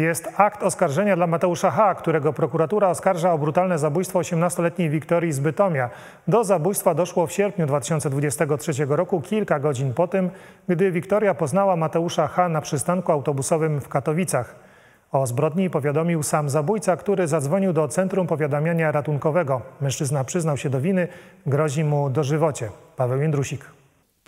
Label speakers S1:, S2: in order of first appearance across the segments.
S1: jest akt oskarżenia dla Mateusza H., którego prokuratura oskarża o brutalne zabójstwo 18-letniej Wiktorii z Bytomia. Do zabójstwa doszło w sierpniu 2023 roku, kilka godzin po tym, gdy Wiktoria poznała Mateusza H. na przystanku autobusowym w Katowicach. O zbrodni powiadomił sam zabójca, który zadzwonił do Centrum Powiadamiania Ratunkowego. Mężczyzna przyznał się do winy, grozi mu dożywocie. Paweł Jędrusik.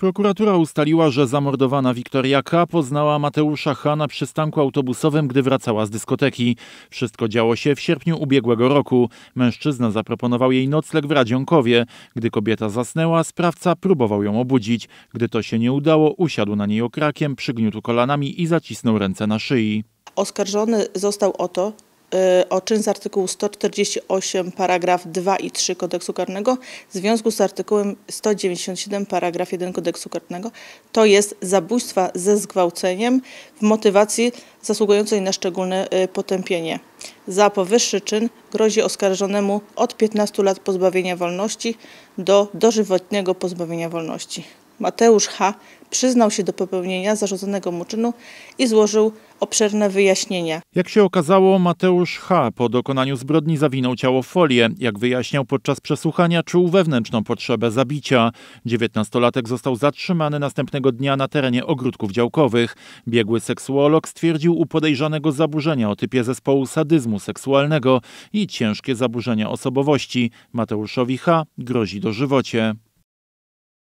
S2: Prokuratura ustaliła, że zamordowana Wiktoria K. poznała Mateusza H. na przystanku autobusowym, gdy wracała z dyskoteki. Wszystko działo się w sierpniu ubiegłego roku. Mężczyzna zaproponował jej nocleg w Radzionkowie. Gdy kobieta zasnęła, sprawca próbował ją obudzić. Gdy to się nie udało, usiadł na niej okrakiem, przygniótł kolanami i zacisnął ręce na szyi.
S3: Oskarżony został o to, Y, o czyn z artykułu 148 paragraf 2 i 3 kodeksu karnego w związku z artykułem 197 paragraf 1 kodeksu karnego, to jest zabójstwa ze zgwałceniem w motywacji zasługującej na szczególne y, potępienie. Za powyższy czyn grozi oskarżonemu od 15 lat pozbawienia wolności do dożywotniego pozbawienia wolności. Mateusz H. przyznał się do popełnienia zarzuconego mu czynu i złożył obszerne wyjaśnienia.
S2: Jak się okazało, Mateusz H. po dokonaniu zbrodni zawinął ciało w folię. Jak wyjaśniał podczas przesłuchania, czuł wewnętrzną potrzebę zabicia. Dziewiętnastolatek został zatrzymany następnego dnia na terenie ogródków działkowych. Biegły seksuolog stwierdził u podejrzanego zaburzenia o typie zespołu sadyzmu seksualnego i ciężkie zaburzenia osobowości. Mateuszowi H. grozi dożywocie.